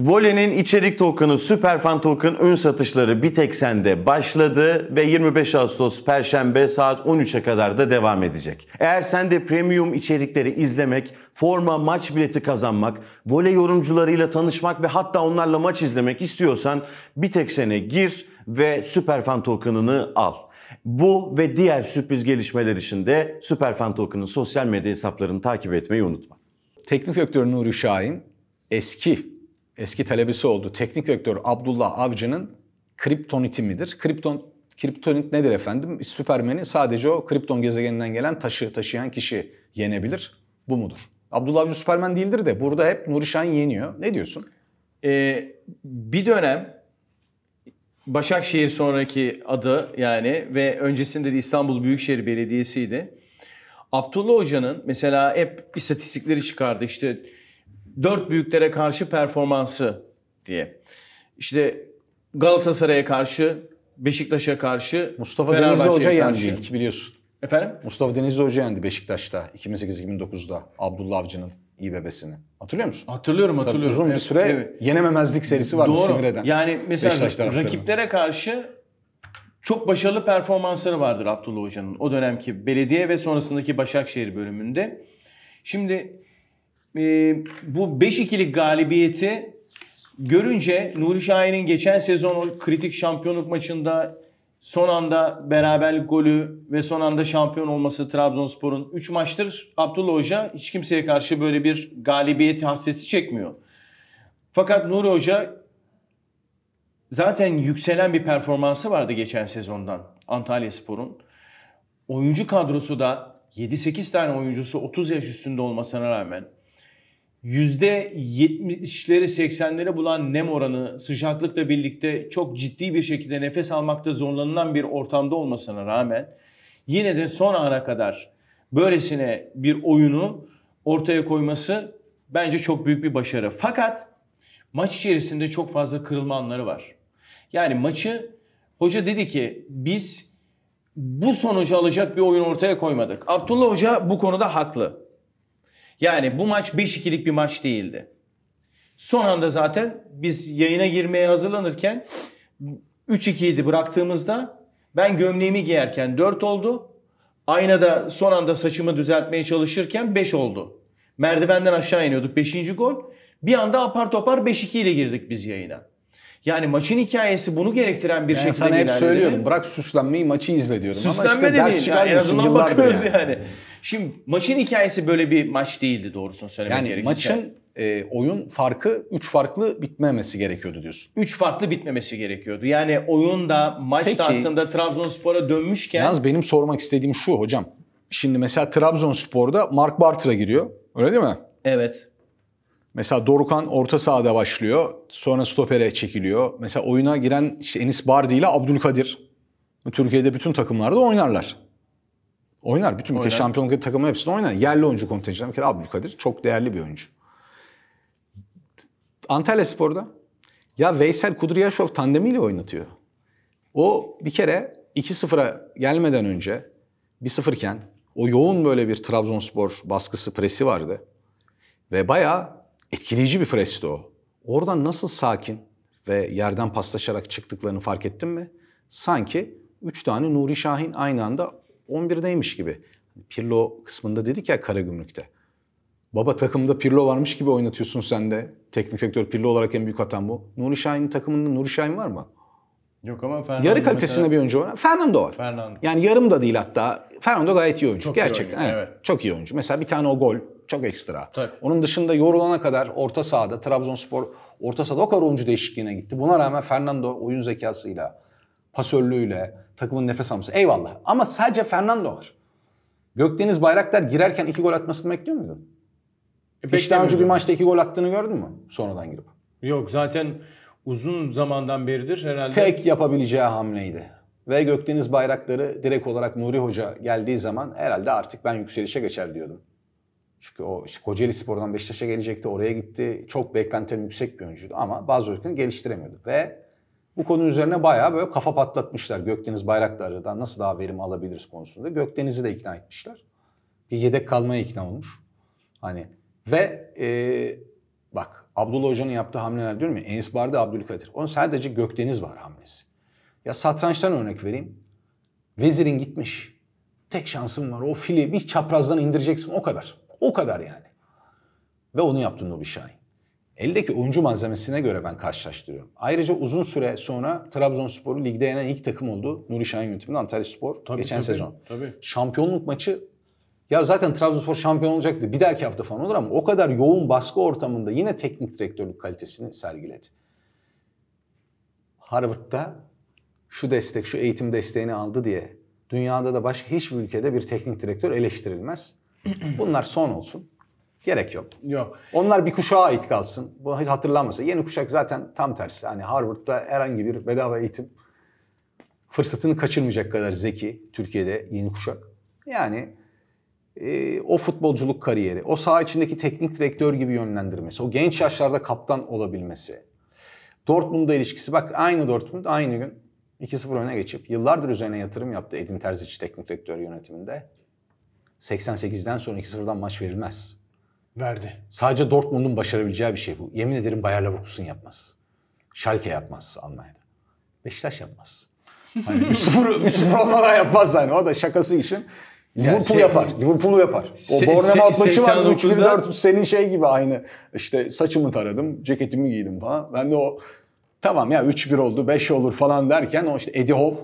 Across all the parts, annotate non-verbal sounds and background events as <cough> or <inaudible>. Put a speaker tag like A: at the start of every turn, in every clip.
A: Vole'nin içerik token'ı Superfan Token ön satışları bir başladı ve 25 Ağustos Perşembe saat 13'e kadar da devam edecek. Eğer sen de premium içerikleri izlemek, forma maç bileti kazanmak, voley yorumcularıyla tanışmak ve hatta onlarla maç izlemek istiyorsan bir gir ve Superfan
B: Token'ını al. Bu ve diğer sürpriz gelişmeler için de Superfan Token'ın sosyal medya hesaplarını takip etmeyi unutma. Teknik direktör Nuri Şahin eski eski talebesi oldu. Teknik direktör Abdullah Avcı'nın kriptoniti midir? Kripton, kriptonit nedir efendim? Süpermen'i sadece o kripton gezegeninden gelen taşı taşıyan kişi yenebilir. Bu mudur? Abdullah Avcı Süpermen değildir de burada hep Nuri Şahin yeniyor. Ne diyorsun? Ee, bir dönem Başakşehir sonraki
A: adı yani ve öncesinde de İstanbul Büyükşehir Belediyesi'ydi. Abdullah Hoca'nın mesela hep istatistikleri çıkardı. İşte dört büyüklere karşı performansı diye. İşte Galatasaray'a karşı, Beşiktaş'a
B: karşı, Mustafa Denizli Hoca yendi ilk biliyorsun. Efendim? Mustafa Denizli Hoca yendi Beşiktaş'ta 2008-2009'da Abdullah Avcı'nın bebesini Hatırlıyor musun? Hatırlıyorum hatırlıyorum. Tabii uzun bir süre evet. yenememezlik serisi vardı Doğru. sinir eden. Yani mesela rakiplere
A: karşı çok başarılı performansları vardır Abdullah Hoca'nın. O dönemki belediye ve sonrasındaki Başakşehir bölümünde. Şimdi e, bu 5-2'lik galibiyeti görünce Nuri Şahin'in geçen sezon o kritik şampiyonluk maçında son anda beraber golü ve son anda şampiyon olması Trabzonspor'un 3 maçtır Abdullah Hoca hiç kimseye karşı böyle bir galibiyet hasreti çekmiyor. Fakat Nuri Hoca zaten yükselen bir performansı vardı geçen sezondan Antalya Spor'un. Oyuncu kadrosu da 7-8 tane oyuncusu 30 yaş üstünde olmasına rağmen %70'leri 80'lere bulan nem oranı sıcaklıkla birlikte çok ciddi bir şekilde nefes almakta zorlanılan bir ortamda olmasına rağmen yine de son ana kadar böylesine bir oyunu ortaya koyması bence çok büyük bir başarı. Fakat maç içerisinde çok fazla kırılma anları var. Yani maçı hoca dedi ki biz bu sonucu alacak bir oyun ortaya koymadık. Abdullah Hoca bu konuda haklı. Yani bu maç 5-2'lik bir maç değildi. Son anda zaten biz yayına girmeye hazırlanırken 3-2 idi bıraktığımızda ben gömleğimi giyerken 4 oldu. Aynada son anda saçımı düzeltmeye çalışırken 5 oldu. Merdivenden aşağı iniyorduk 5. gol. Bir anda apar topar 5-2 ile girdik biz yayına. Yani maçın hikayesi bunu gerektiren bir yani şekilde sana hep söylüyordum. Bırak
B: süslenmeyi maçı izle diyorum. Süslenme Ama işte de ders değil. Yani en azından bakıyoruz
A: yani. yani. Şimdi maçın hikayesi böyle bir maç değildi doğrusunu söylemek yani gerekirse. Maçın e, oyun farkı 3 farklı
B: bitmemesi gerekiyordu diyorsun.
A: 3 farklı bitmemesi gerekiyordu. Yani oyun da maç Peki, da aslında Trabzonspor'a dönmüşken. Yalnız
B: benim sormak istediğim şu hocam. Şimdi mesela Trabzonspor'da Mark Bartra giriyor. Öyle değil mi? Evet. Mesela Dorukan orta sahada başlıyor. Sonra stopere çekiliyor. Mesela oyuna giren işte Enis Bardi ile Abdülkadir. Türkiye'de bütün takımlarda oynarlar. Oynar. Bütün oynar. şampiyonluk takımı hepsinde oynar. Yerli oyuncu kontenjanı bir kere Abdülkadir çok değerli bir oyuncu. Antalya Spor'da ya Veysel Kudryashov tandemiyle oynatıyor. O bir kere 2-0'a gelmeden önce 1 sıfırken o yoğun böyle bir Trabzonspor baskısı presi vardı. Ve bayağı Etkileyici bir fresto o. Oradan nasıl sakin ve yerden paslaşarak çıktıklarını fark ettin mi? Sanki 3 tane Nuri Şahin aynı anda 11'deymiş gibi. Hani Pirlo kısmında dedik ya Karagümrük'te. Baba takımda Pirlo varmış gibi oynatıyorsun sen de. Teknik direktör Pirlo olarak en büyük hatan bu. Nuri Şahin'in takımında Nuri Şahin var mı?
A: Yok ama Fernando Yarı kalitesinde mesela... bir
B: oyuncu var. Fernando var. Fernando. Yani yarım da değil hatta. Fernando gayet iyi oyuncu. Çok Gerçekten. Iyi oyuncu, evet. Çok iyi oyuncu. Mesela bir tane o gol çok ekstra. Tabii. Onun dışında yorulana kadar orta sahada Trabzonspor orta sahada o kadar oyuncu değişikliğine gitti. Buna rağmen Fernando oyun zekasıyla, pasörlüğüyle, takımın nefes alması eyvallah. Ama sadece Fernando var. Gökdeniz Bayraktar girerken iki gol atmasını bekliyor muydun? E, Hiç daha önce bir maçta iki gol attığını gördün mü sonradan girip?
A: Yok zaten uzun zamandan beridir herhalde. Tek
B: yapabileceği hamleydi. Ve Gökdeniz Bayrakları direkt olarak Nuri Hoca geldiği zaman herhalde artık ben yükselişe geçer diyordum. Çünkü o Kocaeli Spor'dan Beşiktaş'a gelecekti, oraya gitti. Çok beklentilerin yüksek bir oyuncuydu ama bazı oyuncuları geliştiremiyordu. Ve bu konu üzerine bayağı böyle kafa patlatmışlar. Gökdeniz Bayraktar'dan nasıl daha verim alabiliriz konusunda. Gökdeniz'i de ikna etmişler. Bir yedek kalmaya ikna olmuş. Hani ve e, bak Abdullah Hoca'nın yaptığı hamleler diyorum ya Enes Barda Abdülkadir. Onun sadece Gökdeniz var hamlesi. Ya satrançtan örnek vereyim. Vezirin gitmiş. Tek şansım var o fili bir çaprazdan indireceksin o kadar. O kadar yani. Ve onu yaptı Nuri Şahin. Eldeki oyuncu malzemesine göre ben karşılaştırıyorum. Ayrıca uzun süre sonra Trabzonspor'u ligde yenen ilk takım oldu. Nuri Şahin yönetiminde Antalya Spor tabii, geçen tabii, sezon. Tabii. Şampiyonluk maçı ya zaten Trabzonspor şampiyon olacaktı bir dahaki hafta falan olur ama o kadar yoğun baskı ortamında yine teknik direktörlük kalitesini sergiledi. Harvard'da şu destek, şu eğitim desteğini aldı diye dünyada da başka hiçbir ülkede bir teknik direktör eleştirilmez. Bunlar son olsun. Gerek yok. Yok. Onlar bir kuşağa ait kalsın. Bu hiç hatırlanmasa. Yeni kuşak zaten tam tersi. Hani Harvard'da herhangi bir bedava eğitim fırsatını kaçırmayacak kadar zeki Türkiye'de yeni kuşak. Yani e, o futbolculuk kariyeri, o saha içindeki teknik direktör gibi yönlendirmesi, o genç yaşlarda kaptan olabilmesi. Dortmund'da ilişkisi bak aynı Dortmund aynı gün 2-0 öne geçip yıllardır üzerine yatırım yaptı Edin Terzic teknik direktör yönetiminde. 88'den sonra 2-0'dan maç verilmez. Verdi. Sadece Dortmund'un başarabileceği bir şey bu. Yemin ederim Bayer Leverkusen yapmaz. Schalke yapmaz Almanya'da. Beşiktaş yapmaz. Hani 3-0, <laughs> olmadan yapmaz yani. O da şakası için Liverpool yani yapar. Liverpool'u yapar. O Bournemouth maçı var. 3-1-4 senin şey gibi aynı. İşte saçımı taradım, ceketimi giydim falan. Ben de o tamam ya 3-1 oldu, 5 olur falan derken o işte Eddie Howe.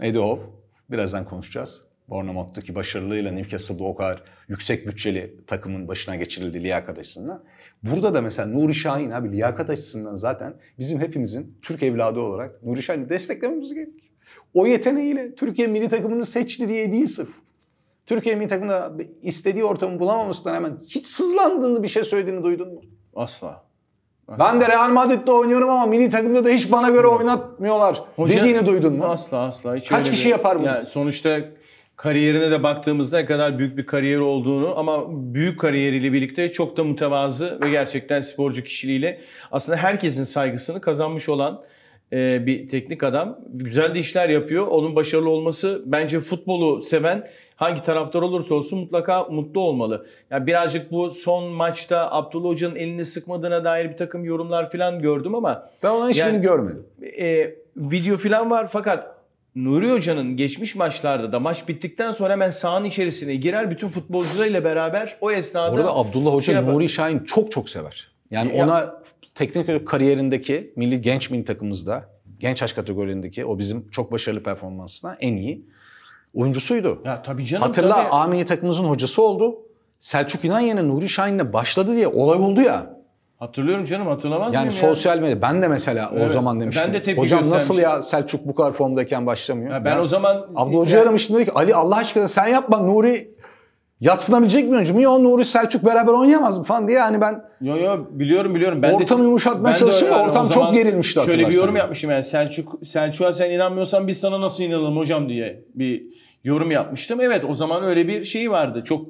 B: Eddie Howe. Birazdan konuşacağız. Bournemouth'taki başarılığıyla Newcastle'da o kadar yüksek bütçeli takımın başına geçirildi liyakat açısından. Burada da mesela Nuri Şahin abi liyakat açısından zaten bizim hepimizin Türk evladı olarak Nuri Şahin'i desteklememiz gerek. O yeteneğiyle Türkiye milli takımını seçti diye değil sırf. Türkiye milli takımında istediği ortamı bulamamasından hemen hiç sızlandığını bir şey söylediğini duydun mu? Asla. Asla. Ben de Real Madrid'de oynuyorum ama mini takımda da hiç bana göre oynatmıyorlar Hoca, dediğini duydun mu? Asla asla. Hiç Kaç kişi bir,
A: yapar bunu? Yani sonuçta kariyerine de baktığımızda ne kadar büyük bir kariyer olduğunu ama büyük kariyeriyle birlikte çok da mütevazı ve gerçekten sporcu kişiliğiyle aslında herkesin saygısını kazanmış olan e, bir teknik adam. Güzel de işler yapıyor. Onun başarılı olması bence futbolu seven hangi taraftar olursa olsun mutlaka mutlu olmalı. Yani birazcık bu son maçta Abdullah Hoca'nın elini sıkmadığına dair bir takım yorumlar falan gördüm ama. Ben onun hiçbirini yani, görmedim. E, video falan var fakat Nuri Hoca'nın geçmiş maçlarda da maç bittikten sonra hemen sahanın içerisine girer bütün futbolcularıyla beraber o esnada... Orada Abdullah Hoca şey Nuri
B: Şahin çok çok sever. Yani ya. ona teknik kariyerindeki milli genç milli takımımızda genç yaş kategorilerindeki o bizim çok başarılı performansına en iyi oyuncusuydu. Ya tabii canım. Hatırla tabii. A takımımızın hocası oldu. Selçuk İnan yerine Nuri Şahin'le başladı diye olay oldu ya. Hatırlıyorum canım hatırlamaz yani mıyım? Yani sosyal medya. Ben de mesela evet. o zaman demiştim. Ben de tepki Hocam nasıl ya Selçuk bu kadar formdayken başlamıyor? Ya ben ya, o zaman... Abla Hoca yani... aramıştım dedi ki Ali Allah aşkına sen yapma Nuri yatsınabilecek mı oyuncu? Niye o Nuri Selçuk beraber oynayamaz mı falan diye yani ben... Yo yo biliyorum biliyorum. Ben ortamı de, yumuşatmaya ben çalıştım da ortam çok gerilmişti Şöyle bir yorum
A: yapmışım yani Selçuk, Selçuk'a sen inanmıyorsan biz sana nasıl inanalım hocam diye bir yorum yapmıştım. Evet o zaman öyle bir şey vardı. Çok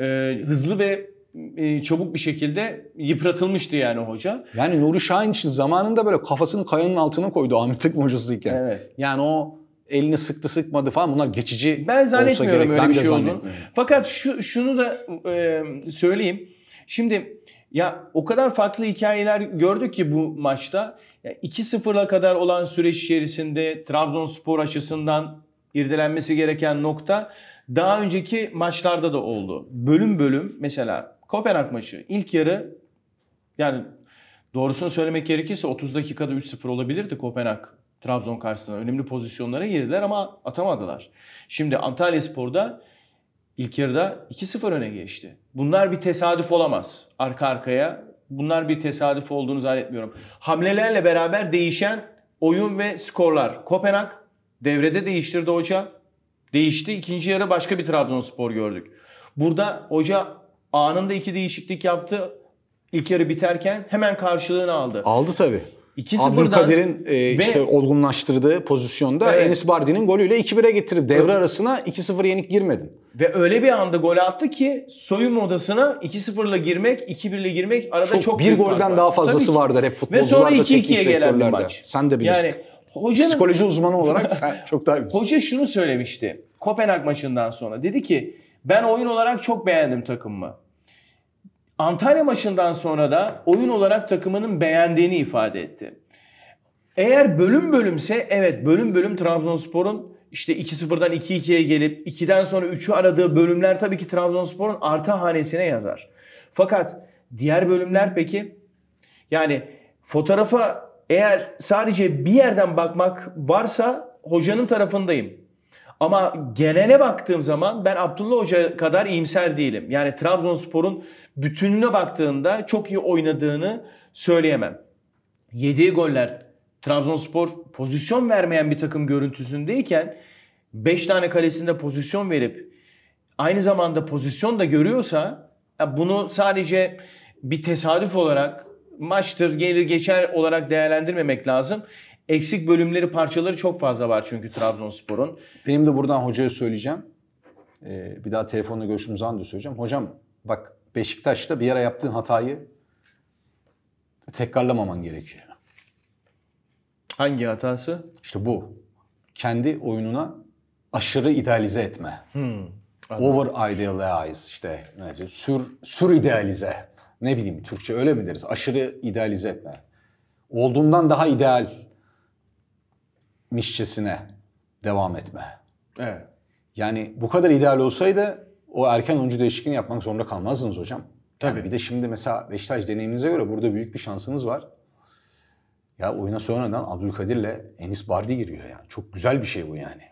A: e, hızlı ve e, çabuk bir şekilde yıpratılmıştı yani hoca.
B: Yani Nuri Şahin için zamanında böyle kafasını kayanın altına koydu Ahmet Tıkma hocasıyken. Evet. Yani o elini sıktı sıkmadı falan bunlar geçici Ben zannetmiyorum gerek. öyle ben bir şey olduğunu. Fakat şu, şunu da
A: e, söyleyeyim. Şimdi ya o kadar farklı hikayeler gördük ki bu maçta. 2-0'la kadar olan süreç içerisinde Trabzonspor açısından irdelenmesi gereken nokta daha önceki maçlarda da oldu. Bölüm bölüm mesela Kopenhag maçı ilk yarı yani doğrusunu söylemek gerekirse 30 dakikada 3-0 olabilirdi Kopenhag Trabzon karşısında Önemli pozisyonlara girdiler ama atamadılar. Şimdi Antalya Spor'da ilk yarıda 2-0 öne geçti. Bunlar bir tesadüf olamaz. Arka arkaya bunlar bir tesadüf olduğunu zannetmiyorum. Hamlelerle beraber değişen oyun ve skorlar. Kopenhag devrede değiştirdi hoca. Değişti. İkinci yarı başka bir Trabzonspor gördük. Burada hoca Anında iki değişiklik yaptı. İlk yarı biterken hemen karşılığını aldı. Aldı
B: tabii. 2-0'dan Abdülkadir'in e, ve, işte olgunlaştırdığı pozisyonda evet. Enis Bardi'nin golüyle 2-1'e getirip devre evet. arasına 2-0 yenik girmedin. Ve öyle bir
A: anda gol attı ki soyunma odasına 2-0'la girmek, 2-1'le girmek arada çok, çok bir golden var. daha fazlası vardır hep futbolcularda, ve sonra 2-2'ye gelen bir maç. Sen de bilirsin. Yani hocanın, psikoloji
B: uzmanı olarak sen çok daha <laughs> bilirsin.
A: Hoca şunu söylemişti Kopenhag maçından sonra. Dedi ki ben oyun olarak çok beğendim takımımı. Antalya maçından sonra da oyun olarak takımının beğendiğini ifade etti. Eğer bölüm bölümse evet bölüm bölüm Trabzonspor'un işte 2-0'dan 2-2'ye gelip 2'den sonra 3'ü aradığı bölümler tabii ki Trabzonspor'un artı hanesine yazar. Fakat diğer bölümler peki yani fotoğrafa eğer sadece bir yerden bakmak varsa hocanın tarafındayım. Ama gelene baktığım zaman ben Abdullah Hoca kadar iyimser değilim. Yani Trabzonspor'un bütününe baktığında çok iyi oynadığını söyleyemem. Yediği goller Trabzonspor pozisyon vermeyen bir takım görüntüsündeyken 5 tane kalesinde pozisyon verip aynı zamanda pozisyon da görüyorsa bunu sadece bir tesadüf olarak maçtır gelir geçer olarak değerlendirmemek lazım. Eksik bölümleri, parçaları çok fazla var çünkü Trabzonspor'un.
B: Benim de buradan hocaya söyleyeceğim. Ee, bir daha telefonla görüştüğümüz anda söyleyeceğim. Hocam bak Beşiktaş'ta bir ara yaptığın hatayı tekrarlamaman gerekiyor. Hangi hatası? İşte bu. Kendi oyununa aşırı idealize etme.
A: Hmm, Over
B: idealize işte. Ne sür, sür idealize. Ne bileyim Türkçe öyle mi deriz? Aşırı idealize etme. Olduğundan daha ideal mişçesine devam etme. Evet. Yani bu kadar ideal olsaydı o erken oyuncu değişikliğini yapmak zorunda kalmazdınız hocam. Tabii. Yani bir de şimdi mesela Beşiktaş deneyiminize göre burada büyük bir şansınız var. Ya oyuna sonradan Abdülkadir'le Enis Bardi giriyor yani. Çok güzel bir şey bu yani.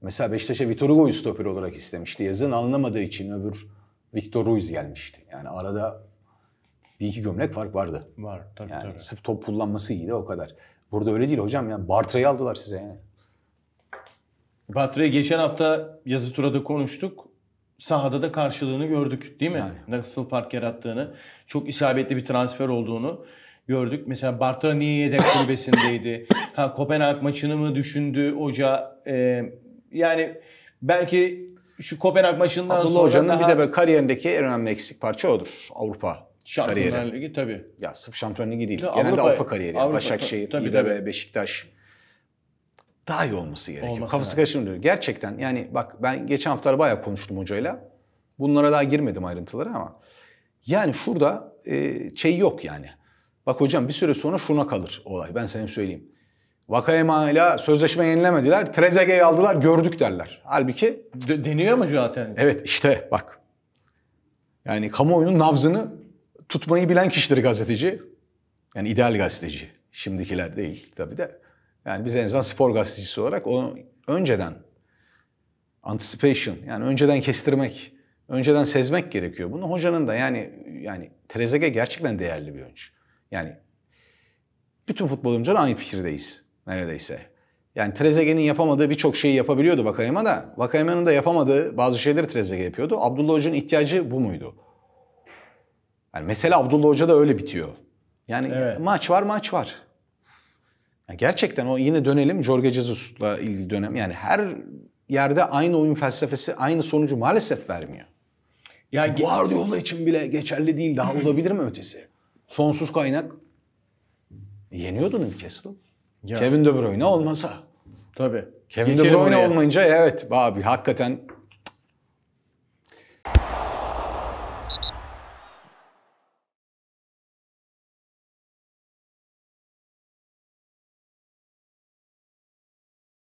B: Mesela Beşiktaş'a Vitor Hugo'yu stoper olarak istemişti. Yazın anlamadığı için öbür Victor Ruiz gelmişti. Yani arada bir iki gömlek fark vardı. Var tabii yani tabii. Sırf top kullanması iyiydi o kadar. Burada öyle değil hocam ya. Bartra'yı aldılar size yani.
A: Bartra'yı geçen hafta yazı turada konuştuk. Sahada da karşılığını gördük değil mi? Yani. Nasıl fark yarattığını. Çok isabetli bir transfer olduğunu gördük. Mesela Bartra niye yedek kulübesindeydi? <coughs> Ha Kopenhag maçını mı düşündü hoca? Ee, yani belki şu Kopenhag maçından Abdullah sonra Hoca'nın daha... bir de böyle
B: kariyerindeki en önemli eksik parça odur. Avrupa Şampiyonlar kariyeri. Ligi tabii. Ya sırf Şampiyon Ligi değil. Ya, Genelde Avrupa, kariyeri. Avrupa, Başakşehir, tabii, İBB, tabii. Beşiktaş daha iyi olması gerekiyor. Olması Kafası karışmıyor. Gerçekten yani bak ben geçen haftalar bayağı konuştum hocayla. Bunlara daha girmedim ayrıntıları ama. Yani şurada e, şey yok yani. Bak hocam bir süre sonra şuna kalır olay. Ben senin söyleyeyim. Vakayema ile sözleşme yenilemediler. Trezeguet'i aldılar gördük derler. Halbuki... De, deniyor mu zaten? Evet işte bak. Yani kamuoyunun nabzını tutmayı bilen kişidir gazeteci. Yani ideal gazeteci. Şimdikiler değil tabii de. Yani biz en azından spor gazetecisi olarak onu önceden anticipation yani önceden kestirmek, önceden sezmek gerekiyor. Bunu hocanın da yani yani Trezeguet gerçekten değerli bir oyuncu. Yani bütün futbolcular aynı fikirdeyiz neredeyse. Yani Trezeguet'in yapamadığı birçok şeyi yapabiliyordu Vakayema da. Vakayema'nın da yapamadığı bazı şeyleri Trezeguet yapıyordu. Abdullah Hoca'nın ihtiyacı bu muydu? Yani mesela Abdullah Hoca da öyle bitiyor. Yani evet. maç var maç var. Yani gerçekten o yine dönelim Jorge Jesus'la ilgili dönem. Yani her yerde aynı oyun felsefesi aynı sonucu maalesef vermiyor. Ya Guardiola için bile geçerli değil. Daha <clears throat> olabilir mi ötesi? Sonsuz kaynak. Yeniyordun Newcastle. Kevin De Bruyne olmasa. Tabii. Kevin Geçelim De Bruyne oraya. olmayınca evet abi hakikaten